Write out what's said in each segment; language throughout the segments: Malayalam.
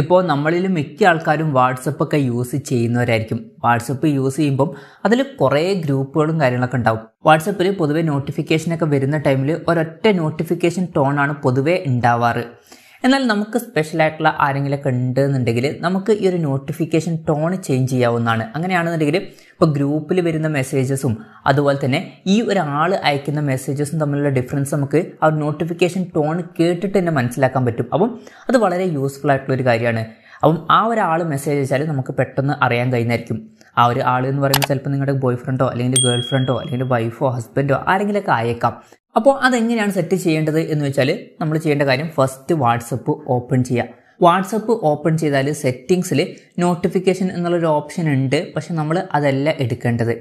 ഇപ്പോൾ നമ്മളിൽ മിക്ക ആൾക്കാരും വാട്സപ്പൊക്കെ യൂസ് ചെയ്യുന്നവരായിരിക്കും വാട്സപ്പ് യൂസ് ചെയ്യുമ്പം അതിൽ കുറേ ഗ്രൂപ്പുകളും കാര്യങ്ങളൊക്കെ ഉണ്ടാവും വാട്സപ്പിൽ പൊതുവേ നോട്ടിഫിക്കേഷനൊക്കെ വരുന്ന ടൈമിൽ ഒരൊറ്റ നോട്ടിഫിക്കേഷൻ ടോണാണ് പൊതുവേ ഉണ്ടാവാറ് എന്നാൽ നമുക്ക് സ്പെഷ്യൽ ആയിട്ടുള്ള ഒക്കെ ഉണ്ടെന്നുണ്ടെങ്കിൽ നമുക്ക് ഈ ഒരു നോട്ടിഫിക്കേഷൻ ടോൺ ചേഞ്ച് ചെയ്യാവുന്നതാണ് അങ്ങനെയാണെന്നുണ്ടെങ്കിൽ ഇപ്പോൾ ഗ്രൂപ്പിൽ വരുന്ന മെസ്സേജസും അതുപോലെ തന്നെ ഈ ഒരാൾ അയക്കുന്ന മെസ്സേജസും തമ്മിലുള്ള ഡിഫറൻസ് നമുക്ക് ആ നോട്ടിഫിക്കേഷൻ ടോൺ കേട്ടിട്ട് തന്നെ മനസ്സിലാക്കാൻ പറ്റും അപ്പം അത് വളരെ യൂസ്ഫുൾ ആയിട്ടുള്ള ഒരു കാര്യമാണ് അപ്പം ആ ഒരാൾ മെസ്സേജ് അയച്ചാൽ നമുക്ക് പെട്ടെന്ന് അറിയാൻ കഴിയുന്നതായിരിക്കും ആ ഒരു ആൾ എന്ന് പറയുമ്പോൾ ചിലപ്പോൾ നിങ്ങളുടെ ബോയ് ഫ്രണ്ടോ അല്ലെങ്കിൽ ഗേൾ ഫ്രണ്ടോ അല്ലെങ്കിൽ വൈഫോ ഹസ്ബൻഡോ ആരെങ്കിലുമൊക്കെ അയക്കാം അപ്പോൾ അതെങ്ങനെയാണ് സെറ്റ് ചെയ്യേണ്ടത് എന്ന് വെച്ചാൽ നമ്മൾ ചെയ്യേണ്ട കാര്യം ഫസ്റ്റ് വാട്സപ്പ് ഓപ്പൺ ചെയ്യുക വാട്സപ്പ് ഓപ്പൺ ചെയ്താൽ സെറ്റിങ്സിൽ നോട്ടിഫിക്കേഷൻ എന്നുള്ളൊരു ഓപ്ഷൻ ഉണ്ട് പക്ഷെ നമ്മൾ അതല്ല എടുക്കേണ്ടത്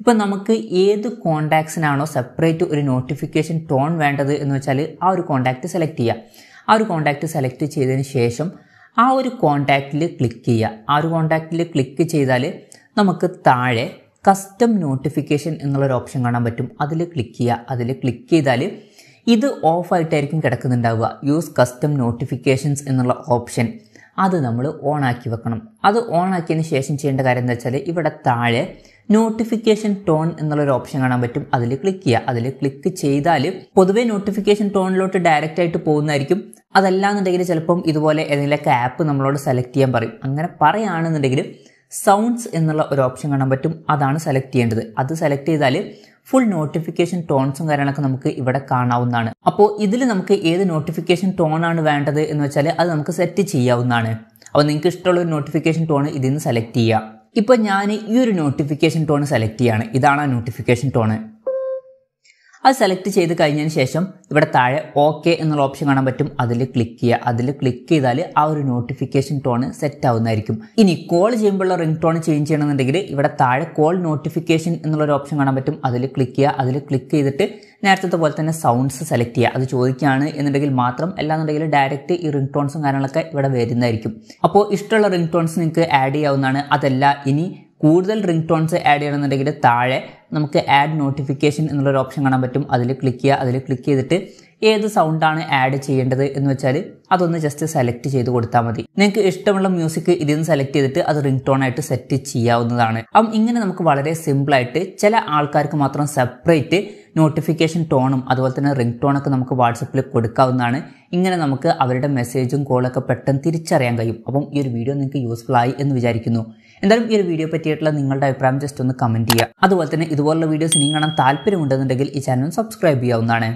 ഇപ്പം നമുക്ക് ഏത് കോണ്ടാക്ട്സിനാണോ സെപ്പറേറ്റ് ഒരു നോട്ടിഫിക്കേഷൻ ടോൺ വേണ്ടത് എന്ന് വെച്ചാൽ ആ ഒരു കോണ്ടാക്ട് സെലക്ട് ചെയ്യുക ആ ഒരു കോണ്ടാക്ട് സെലക്ട് ചെയ്തതിന് ശേഷം ആ ഒരു കോണ്ടാക്റ്റിൽ ക്ലിക്ക് ചെയ്യുക ആ ഒരു കോണ്ടാക്റ്റിൽ ക്ലിക്ക് ചെയ്താൽ നമുക്ക് താഴെ കസ്റ്റം നോട്ടിഫിക്കേഷൻ എന്നുള്ളൊരു ഓപ്ഷൻ കാണാൻ പറ്റും അതിൽ ക്ലിക്ക് ചെയ്യുക അതിൽ ക്ലിക്ക് ചെയ്താൽ ഇത് ഓഫായിട്ടായിരിക്കും കിടക്കുന്നുണ്ടാവുക യൂസ് കസ്റ്റം നോട്ടിഫിക്കേഷൻസ് എന്നുള്ള ഓപ്ഷൻ അത് നമ്മൾ ഓൺ ആക്കി വെക്കണം അത് ഓൺ ആക്കിയതിന് ശേഷം ചെയ്യേണ്ട കാര്യം എന്താ വെച്ചാൽ ഇവിടെ താഴെ നോട്ടിഫിക്കേഷൻ ടോൺ എന്നുള്ളൊരു ഓപ്ഷൻ കാണാൻ പറ്റും അതിൽ ക്ലിക്ക് ചെയ്യുക അതിൽ ക്ലിക്ക് ചെയ്താൽ പൊതുവേ നോട്ടിഫിക്കേഷൻ ടോണിലോട്ട് ഡയറക്റ്റ് ആയിട്ട് പോകുന്നതായിരിക്കും അതല്ല എന്നുണ്ടെങ്കിൽ ചിലപ്പം ഇതുപോലെ ഏതെങ്കിലുമൊക്കെ ആപ്പ് നമ്മളോട് സെലക്ട് ചെയ്യാൻ പറയും അങ്ങനെ പറയുകയാണെന്നുണ്ടെങ്കിൽ സൗണ്ട്സ് എന്നുള്ള ഒരു ഓപ്ഷൻ കാണാൻ പറ്റും അതാണ് സെലക്ട് ചെയ്യേണ്ടത് അത് സെലക്ട് ചെയ്താൽ ഫുൾ നോട്ടിഫിക്കേഷൻ ടോൺസും കാര്യങ്ങളൊക്കെ നമുക്ക് ഇവിടെ കാണാവുന്നതാണ് അപ്പോൾ ഇതിൽ നമുക്ക് ഏത് നോട്ടിഫിക്കേഷൻ ടോൺ ആണ് വേണ്ടത് എന്ന് വെച്ചാൽ അത് നമുക്ക് സെറ്റ് ചെയ്യാവുന്നതാണ് അപ്പോൾ നിങ്ങൾക്ക് ഇഷ്ടമുള്ള ഒരു നോട്ടിഫിക്കേഷൻ ടോൺ ഇതിൽ നിന്ന് സെലക്ട് ചെയ്യുക ഇപ്പോൾ ഞാൻ ഈ ഒരു നോട്ടിഫിക്കേഷൻ ടോൺ സെലക്ട് ചെയ്യാണ് ഇതാണ് ആ നോട്ടിഫിക്കേഷൻ ടോൺ അത് സെലക്ട് ചെയ്ത് കഴിഞ്ഞതിന് ശേഷം ഇവിടെ താഴെ ഓക്കെ എന്നുള്ള ഓപ്ഷൻ കാണാൻ പറ്റും അതിൽ ക്ലിക്ക് ചെയ്യുക അതിൽ ക്ലിക്ക് ചെയ്താൽ ആ ഒരു നോട്ടിഫിക്കേഷൻ ടോൺ സെറ്റ് ആവുന്നതായിരിക്കും ഇനി കോൾ ചെയ്യുമ്പോഴുള്ള റിംഗ് ടോൺ ചേഞ്ച് ചെയ്യണമെന്നുണ്ടെങ്കിൽ ഇവിടെ താഴെ കോൾ നോട്ടിഫിക്കേഷൻ എന്നുള്ള ഒരു ഓപ്ഷൻ കാണാൻ പറ്റും അതിൽ ക്ലിക്ക് ചെയ്യുക അതിൽ ക്ലിക്ക് ചെയ്തിട്ട് നേരത്തെ പോലെ തന്നെ സൗണ്ട്സ് സെലക്ട് ചെയ്യുക അത് ചോദിക്കുകയാണ് എന്നുണ്ടെങ്കിൽ മാത്രം അല്ലാന്നുണ്ടെങ്കിൽ ഡയറക്റ്റ് ഈ റിംഗ് ടോൺസും കാര്യങ്ങളൊക്കെ ഇവിടെ വരുന്നതായിരിക്കും അപ്പോൾ ഇഷ്ടമുള്ള റിംഗ് ടോൺസ് നിങ്ങൾക്ക് ആഡ് ചെയ്യാവുന്നതാണ് അതല്ല ഇനി കൂടുതൽ റിംഗ് ടോൺസ് ആഡ് ചെയ്യണമെന്നുണ്ടെങ്കിൽ താഴെ നമുക്ക് ആഡ് നോട്ടിഫിക്കേഷൻ എന്നുള്ളൊരു ഓപ്ഷൻ കാണാൻ പറ്റും അതിൽ ക്ലിക്ക് ചെയ്യുക അതിൽ ക്ലിക്ക് ചെയ്തിട്ട് ഏത് സൗണ്ടാണ് ആഡ് ചെയ്യേണ്ടത് എന്ന് വെച്ചാൽ അതൊന്ന് ജസ്റ്റ് സെലക്ട് ചെയ്ത് കൊടുത്താൽ മതി നിങ്ങൾക്ക് ഇഷ്ടമുള്ള മ്യൂസിക് ഇതിൽ നിന്ന് സെലക്ട് ചെയ്തിട്ട് അത് റിംഗ് ടോൺ ആയിട്ട് സെറ്റ് ചെയ്യാവുന്നതാണ് അപ്പം ഇങ്ങനെ നമുക്ക് വളരെ സിമ്പിളായിട്ട് ചില ആൾക്കാർക്ക് മാത്രം സെപ്പറേറ്റ് നോട്ടിഫിക്കേഷൻ ടോണും അതുപോലെ തന്നെ റിംഗ് ടോണൊക്കെ നമുക്ക് വാട്സപ്പിൽ കൊടുക്കാവുന്നതാണ് ഇങ്ങനെ നമുക്ക് അവരുടെ മെസ്സേജും കോളൊക്കെ പെട്ടെന്ന് തിരിച്ചറിയാൻ കഴിയും അപ്പം ഈ ഒരു വീഡിയോ നിങ്ങൾക്ക് യൂസ്ഫുൾ ആയി എന്ന് വിചാരിക്കുന്നു എന്തായാലും ഈ ഒരു വീഡിയോ പറ്റിയിട്ടുള്ള നിങ്ങളുടെ അഭിപ്രായം ജസ്റ്റ് ഒന്ന് കമൻറ്റ് ചെയ്യുക അതുപോലെ തന്നെ ഇതുപോലുള്ള വീഡിയോസ് നിങ്ങൾ കാണാൻ താല്പര്യമുണ്ടെന്നുണ്ടെങ്കിൽ ഈ ചാനൽ സബ്സ്ക്രൈബ് ചെയ്യാവുന്നതാണ്